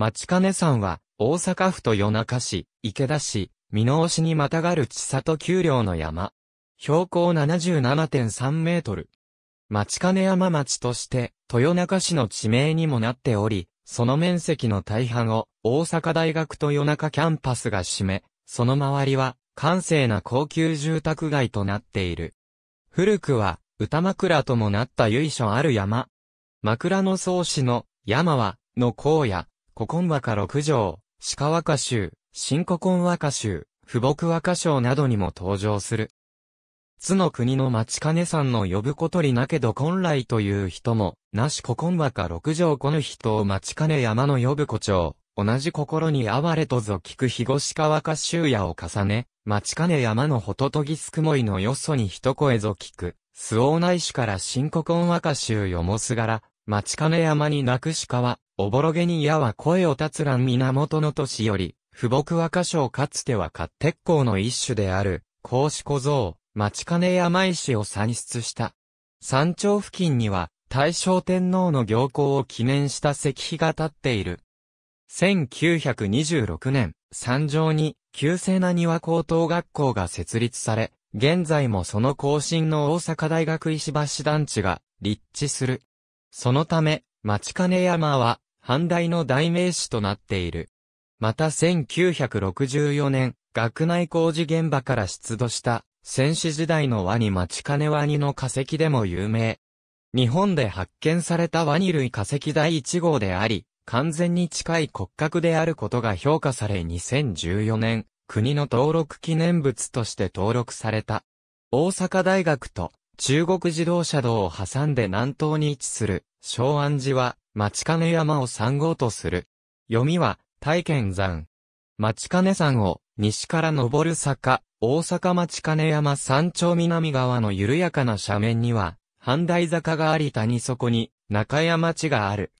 町金山は、大阪府と夜中市、池田市、美濃市にまたがる千里丘陵の山。標高77.3メートル。町金山町として、豊中市の地名にもなっており、その面積の大半を大阪大学豊中キャンパスが占め、その周りは閑静な高級住宅街となっている。古くは歌枕ともなった由緒ある山。枕草子の山は、の荒野、古今和歌六条、鹿和歌集、新古今和歌集、富木和歌章などにも登場する。津の国の町金さんの呼ぶことりなけど本来という人も、なし古今和歌六条この人を町金山の呼ぶ子長、同じ心に哀れとぞ聞く日鹿川歌集やを重ね、町金山のほととぎすくもいのよそに一声ぞ聞く、周防内市から新古今和歌集よもすがら、町金山に泣く鹿は、おぼろげに矢は声を立つらん源の年より、不木和歌唱かつては勝鉄鋼の一種である、孔子小僧、町金山石を産出した。山頂付近には、大正天皇の行幸を記念した石碑が立っている。1926年、山上に、旧制な庭高等学校が設立され、現在もその更新の大阪大学石橋団地が立地する。そのため、町金山は、阪大の代名詞となっている。また1964年、学内工事現場から出土した、戦士時代のワニ町金ワニの化石でも有名。日本で発見されたワニ類化石第1号であり、完全に近い骨格であることが評価され2014年、国の登録記念物として登録された。大阪大学と中国自動車道を挟んで南東に位置する、昭安寺は、町金山を山号とする。読みは、大剣山。町金山を、西から登る坂、大阪町金山山頂南側の緩やかな斜面には、半大坂があり谷底に、中山地がある。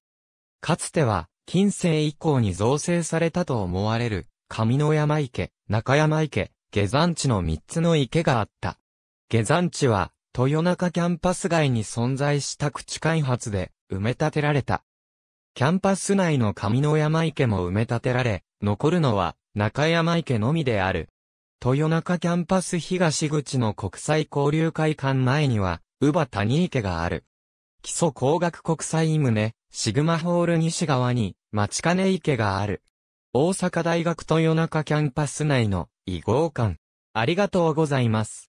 かつては、近世以降に造成されたと思われる、上野山池、中山池、下山地の3つの池があった。下山地は、豊中キャンパス街に存在した口開発で、埋め立てられた。キャンパス内の上野山池も埋め立てられ、残るのは中山池のみである。豊中キャンパス東口の国際交流会館前には、宇波谷池がある。基礎工学国際棟、シグマホール西側に、町金池がある。大阪大学豊中キャンパス内の、異合館。ありがとうございます。